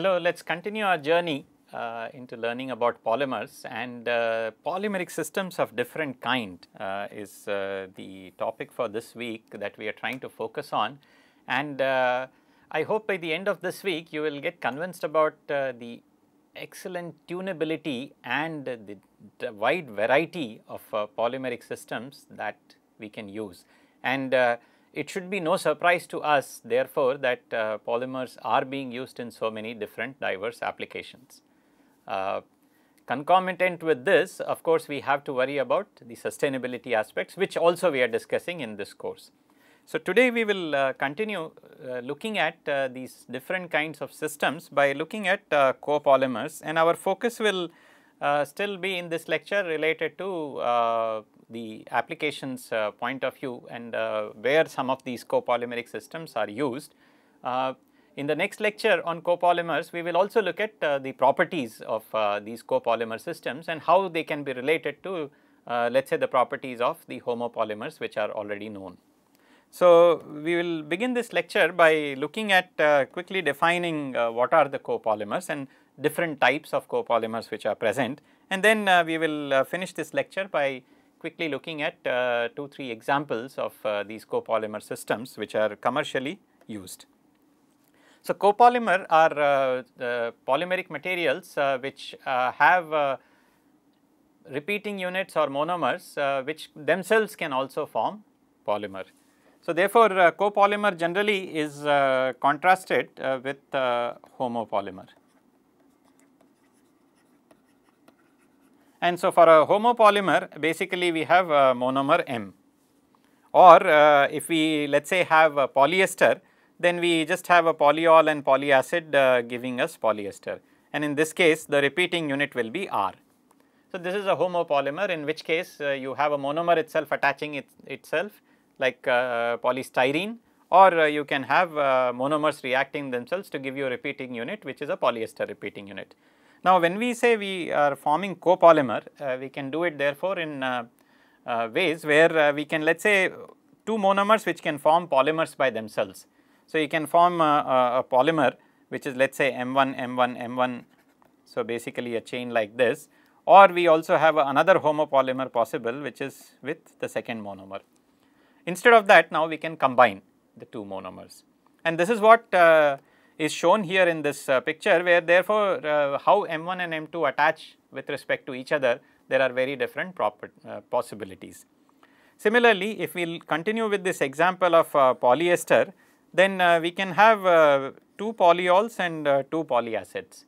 Hello, let's continue our journey uh, into learning about polymers and uh, polymeric systems of different kind uh, is uh, the topic for this week that we are trying to focus on. And uh, I hope by the end of this week you will get convinced about uh, the excellent tunability and the, the wide variety of polymeric systems that we can use. And it should be no surprise to us, therefore, that uh, polymers are being used in so many different diverse applications. Uh, concomitant with this, of course, we have to worry about the sustainability aspects, which also we are discussing in this course. So, today we will uh, continue uh, looking at uh, these different kinds of systems by looking at uh, copolymers and our focus will uh, still be in this lecture related to uh, the applications uh, point of view and where some of these copolymeric systems are used. in the next lecture on copolymers, we will also look at the properties of these copolymer systems and how they can be related to let us say the properties of the homopolymers which are already known. So, we will begin this lecture by looking at uh, quickly defining uh, what are the copolymers and different types of copolymers which are present and then uh, we will uh, finish this lecture by quickly looking at 2-3 uh, examples of uh, these copolymer systems which are commercially used. So, copolymer are polymeric materials which have repeating units or monomers which themselves can also form polymer. So, therefore, uh, copolymer generally is uh, contrasted uh, with uh, homopolymer. And so, for a homopolymer basically we have a monomer M or uh, if we let us say have a polyester then we just have a polyol and polyacid uh, giving us polyester and in this case the repeating unit will be R. So, this is a homopolymer in which case you have a monomer itself attaching it, itself like uh, polystyrene or uh, you can have uh, monomers reacting themselves to give you a repeating unit which is a polyester repeating unit. Now, when we say we are forming copolymer, uh, we can do it therefore in uh, uh, ways where we can let us say two monomers which can form polymers by themselves. So, you can form a, a polymer which is let us say M1, M1, M1, so basically a chain like this or we also have another homopolymer possible which is with the second monomer. Instead of that, now we can combine the two monomers. And this is what uh, is shown here in this uh, picture where therefore, uh, how M1 and M2 attach with respect to each other, there are very different uh, possibilities. Similarly, if we continue with this example of uh, polyester, then uh, we can have two polyols and two polyacids.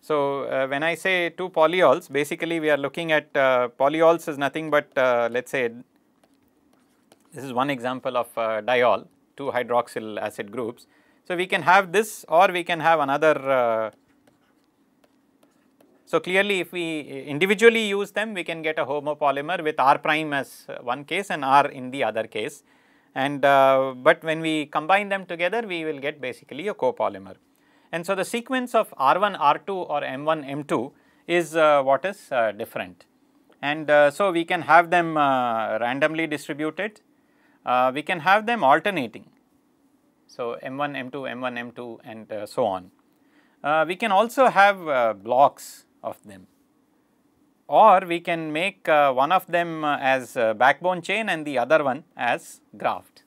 So, uh, when I say two polyols, basically we are looking at uh, polyols is nothing but uh, let us say this is one example of uh, diol, two hydroxyl acid groups. So, we can have this or we can have another. Uh, so, clearly if we uh, individually use them, we can get a homopolymer with R prime as uh, one case and R in the other case. And, uh, but when we combine them together, we will get basically a copolymer. And so, the sequence of R1, R2 or M1, M2 is uh, what is uh, different. And so, we can have them randomly distributed uh, we can have them alternating. So, M1, M2, M1, M2 and uh, so on. Uh, we can also have uh, blocks of them or we can make uh, one of them uh, as backbone chain and the other one as graft.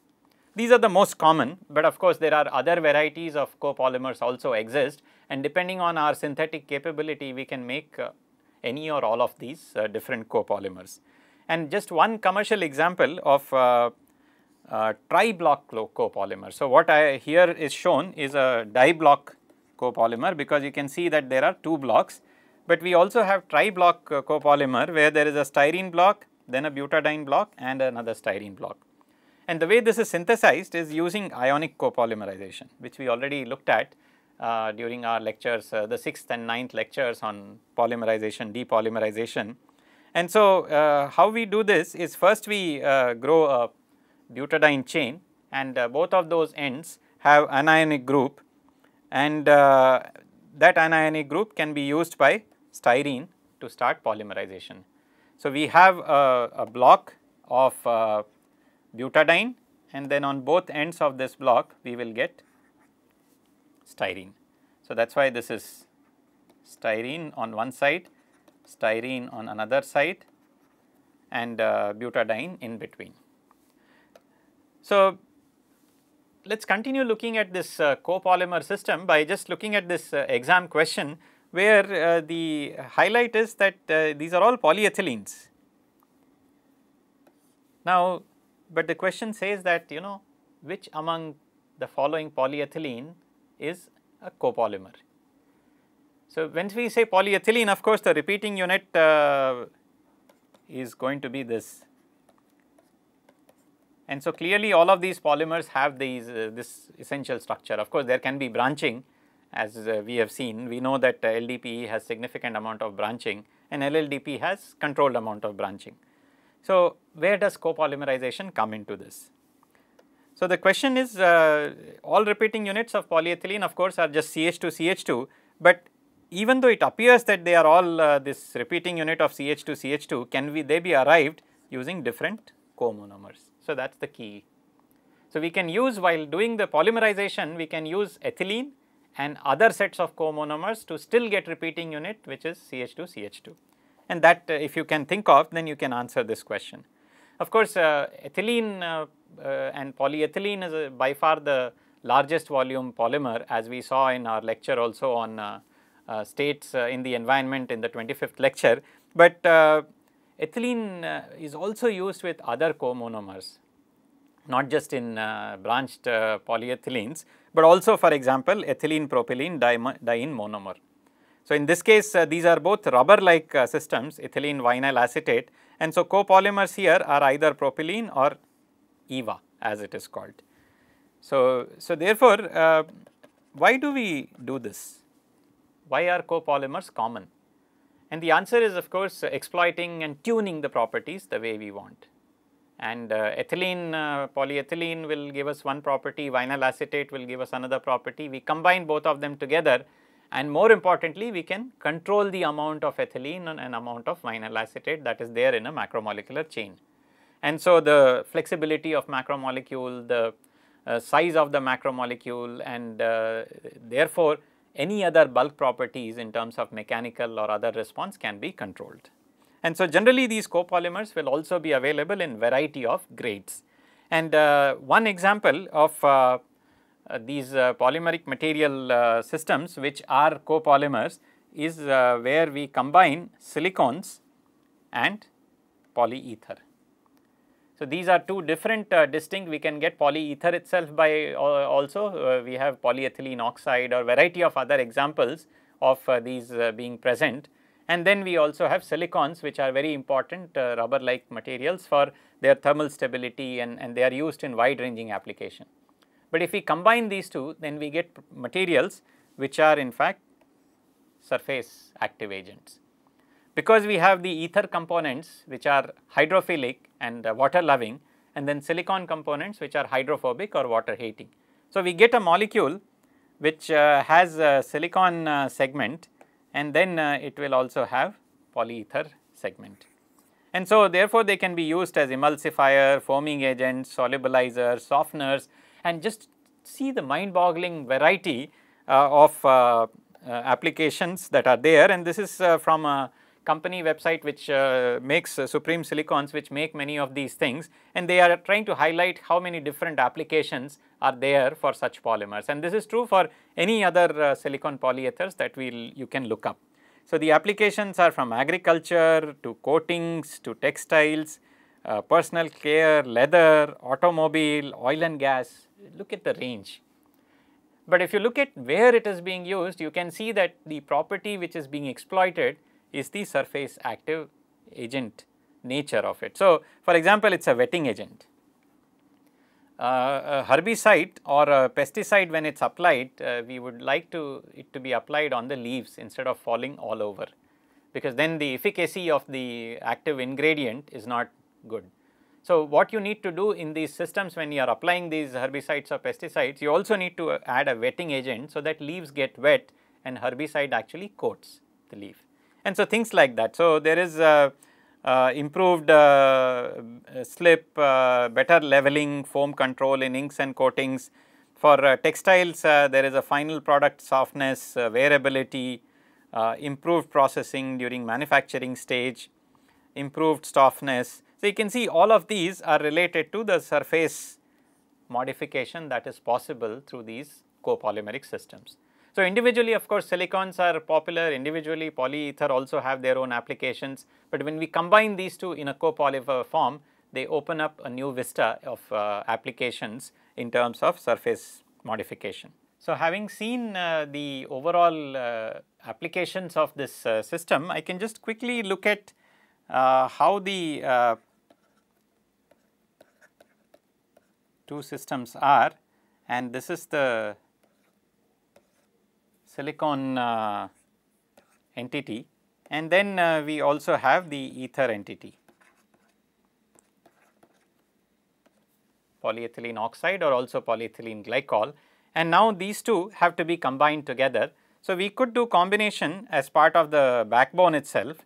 These are the most common, but of course, there are other varieties of copolymers also exist and depending on our synthetic capability, we can make any or all of these different copolymers. And just one commercial example of uh, tri-block copolymer. So, what I here is shown is a di-block copolymer because you can see that there are two blocks, but we also have tri-block uh, copolymer where there is a styrene block, then a butadiene block and another styrene block. And the way this is synthesized is using ionic copolymerization, which we already looked at uh, during our lectures, uh, the sixth and ninth lectures on polymerization, depolymerization. And so, uh, how we do this is first we uh, grow a butadiene chain and uh, both of those ends have anionic group and uh, that anionic group can be used by styrene to start polymerization. So, we have a, a block of uh, butadiene and then on both ends of this block we will get styrene. So, that is why this is styrene on one side, styrene on another side and uh, butadiene in between. So, let us continue looking at this uh, copolymer system by just looking at this uh, exam question where uh, the highlight is that uh, these are all polyethylenes. Now, but the question says that you know which among the following polyethylene is a copolymer. So, when we say polyethylene of course, the repeating unit uh, is going to be this and so clearly all of these polymers have these uh, this essential structure. Of course, there can be branching as uh, we have seen. We know that uh, LDPE has significant amount of branching and LLDP has controlled amount of branching. So, where does copolymerization come into this? So, the question is uh, all repeating units of polyethylene of course are just CH2, CH2, but even though it appears that they are all uh, this repeating unit of CH2, CH2, can we they be arrived using different co monomers? So, that is the key. So, we can use while doing the polymerization, we can use ethylene and other sets of co-monomers to still get repeating unit which is CH2CH2. And that uh, if you can think of then you can answer this question. Of course, uh, ethylene uh, uh and polyethylene is uh, by far the largest volume polymer as we saw in our lecture also on uh, states in the environment in the 25th lecture. But Ethylene uh, is also used with other co-monomers, not just in uh, branched uh, polyethylenes, but also for example, ethylene propylene diene monomer. So, in this case, uh, these are both rubber like uh, systems, ethylene vinyl acetate and so copolymers here are either propylene or EVA as it is called. So, so therefore, uh, why do we do this? Why are copolymers common? And the answer is of course exploiting and tuning the properties the way we want. And uh, ethylene, uh, polyethylene will give us one property, vinyl acetate will give us another property. We combine both of them together and more importantly, we can control the amount of ethylene and, and amount of vinyl acetate that is there in a macromolecular chain. And so, the flexibility of macromolecule, the uh, size of the macromolecule and uh, therefore, any other bulk properties in terms of mechanical or other response can be controlled. And so, generally these copolymers will also be available in variety of grades. And uh, one example of uh, these uh, polymeric material uh, systems which are copolymers is uh, where we combine silicones and polyether. So, these are two different uh, distinct, we can get polyether itself by uh, also, uh, we have polyethylene oxide or variety of other examples of uh, these uh, being present. And then we also have silicons which are very important rubber like materials for their thermal stability and, and they are used in wide ranging application. But if we combine these two then we get materials which are in fact surface active agents. Because we have the ether components which are hydrophilic and uh, water loving and then silicon components which are hydrophobic or water hating. So, we get a molecule which uh, has a silicon uh, segment and then uh, it will also have polyether segment. And so, therefore, they can be used as emulsifier, foaming agents, solubilizer, softeners and just see the mind boggling variety uh, of uh, applications that are there and this is from a company website which uh, makes uh, Supreme Silicons which make many of these things and they are trying to highlight how many different applications are there for such polymers and this is true for any other uh, silicon polyethers that we will you can look up. So, the applications are from agriculture to coatings to textiles, uh, personal care, leather, automobile, oil and gas, look at the range. But if you look at where it is being used, you can see that the property which is being exploited is the surface active agent nature of it. So, for example, it is a wetting agent. Uh, a herbicide or a pesticide when it is applied, uh, we would like to it to be applied on the leaves instead of falling all over, because then the efficacy of the active ingredient is not good. So, what you need to do in these systems when you are applying these herbicides or pesticides, you also need to add a wetting agent so that leaves get wet and herbicide actually coats the leaf and so things like that. So, there is a, improved uh, slip, uh, better leveling, foam control in inks and coatings. For uh, textiles, uh, there is a final product softness, uh, wearability, improved processing during manufacturing stage, improved softness. So, you can see all of these are related to the surface modification that is possible through these copolymeric systems. So individually, of course, silicons are popular. Individually, polyether also have their own applications. But when we combine these two in a copolymer form, they open up a new vista of uh, applications in terms of surface modification. So having seen uh, the overall uh, applications of this uh, system, I can just quickly look at uh, how the uh, two systems are and this is the silicon uh, entity and then uh, we also have the ether entity polyethylene oxide or also polyethylene glycol and now these two have to be combined together. So, we could do combination as part of the backbone itself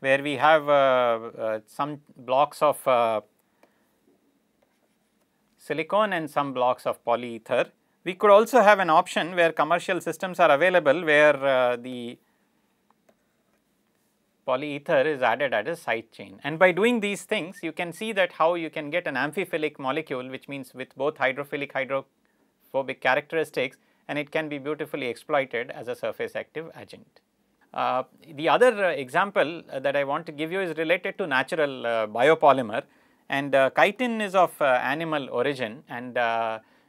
where we have uh, uh some blocks of uh, silicon and some blocks of polyether we could also have an option where commercial systems are available where uh, the polyether is added at a side chain. And by doing these things, you can see that how you can get an amphiphilic molecule, which means with both hydrophilic, hydrophobic characteristics, and it can be beautifully exploited as a surface active agent. Uh, the other uh, example uh, that I want to give you is related to natural uh, biopolymer and uh, chitin is of uh, animal origin and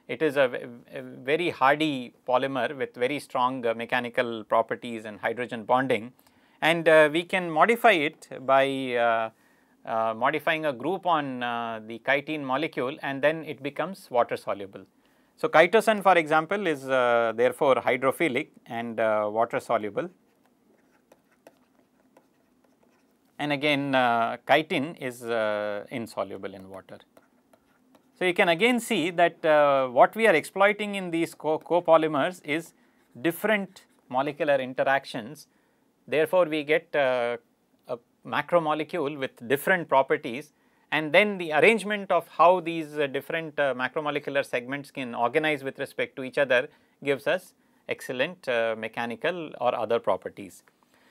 it is a, a very hardy polymer with very strong uh, mechanical properties and hydrogen bonding and uh, we can modify it by uh, uh, modifying a group on uh, the chitin molecule and then it becomes water soluble. So, chitosan for example is therefore hydrophilic and water soluble and again uh, chitin is uh, insoluble in water. So, you can again see that uh, what we are exploiting in these copolymers co is different molecular interactions. Therefore, we get uh, a macromolecule with different properties and then the arrangement of how these uh, different uh, macromolecular segments can organize with respect to each other gives us excellent uh, mechanical or other properties.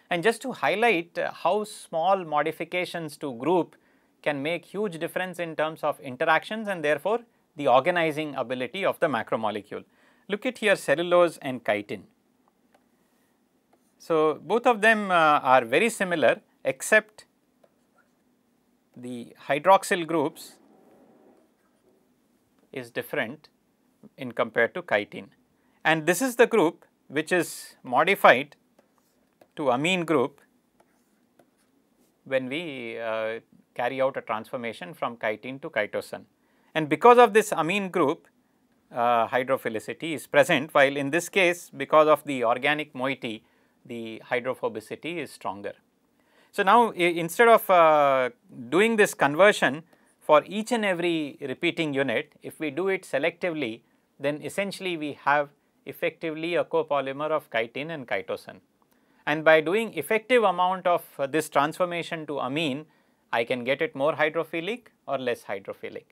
And just to highlight uh, how small modifications to group can make huge difference in terms of interactions and therefore the organizing ability of the macromolecule. Look at here cellulose and chitin. So, both of them uh, are very similar except the hydroxyl groups is different in compared to chitin. And this is the group which is modified to amine group when we uh, carry out a transformation from chitin to chitosan. And because of this amine group, uh, hydrophilicity is present, while in this case, because of the organic moiety, the hydrophobicity is stronger. So, now instead of uh, doing this conversion for each and every repeating unit, if we do it selectively, then essentially we have effectively a copolymer of chitin and chitosan. And by doing effective amount of uh, this transformation to amine, I can get it more hydrophilic or less hydrophilic.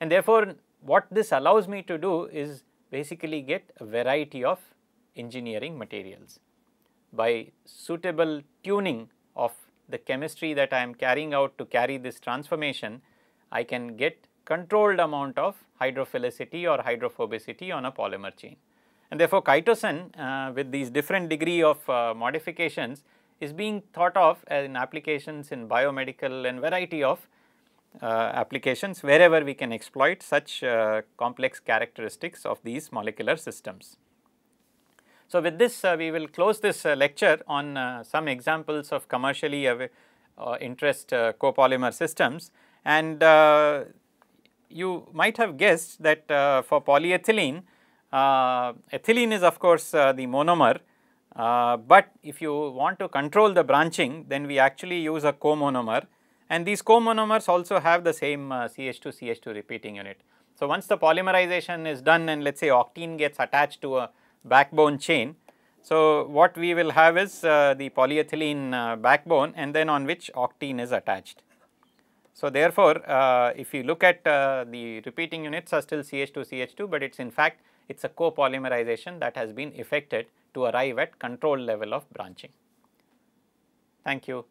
And therefore, what this allows me to do is basically get a variety of engineering materials. By suitable tuning of the chemistry that I am carrying out to carry this transformation, I can get controlled amount of hydrophilicity or hydrophobicity on a polymer chain. And therefore, chitosan uh, with these different degree of uh, modifications is being thought of in applications in biomedical and variety of uh, applications wherever we can exploit such uh, complex characteristics of these molecular systems. So, with this uh, we will close this uh, lecture on uh, some examples of commercially of uh, interest copolymer systems and you might have guessed that for polyethylene, ethylene is of course the monomer uh, but if you want to control the branching, then we actually use a comonomer and these comonomers also have the same uh, CH2 CH2 repeating unit. So, once the polymerization is done and let us say octene gets attached to a backbone chain. So, what we will have is uh, the polyethylene uh, backbone and then on which octene is attached. So, therefore, uh, if you look at the repeating units are still CH2 CH2, but it is in fact it is a copolymerization that has been effected to arrive at control level of branching. Thank you.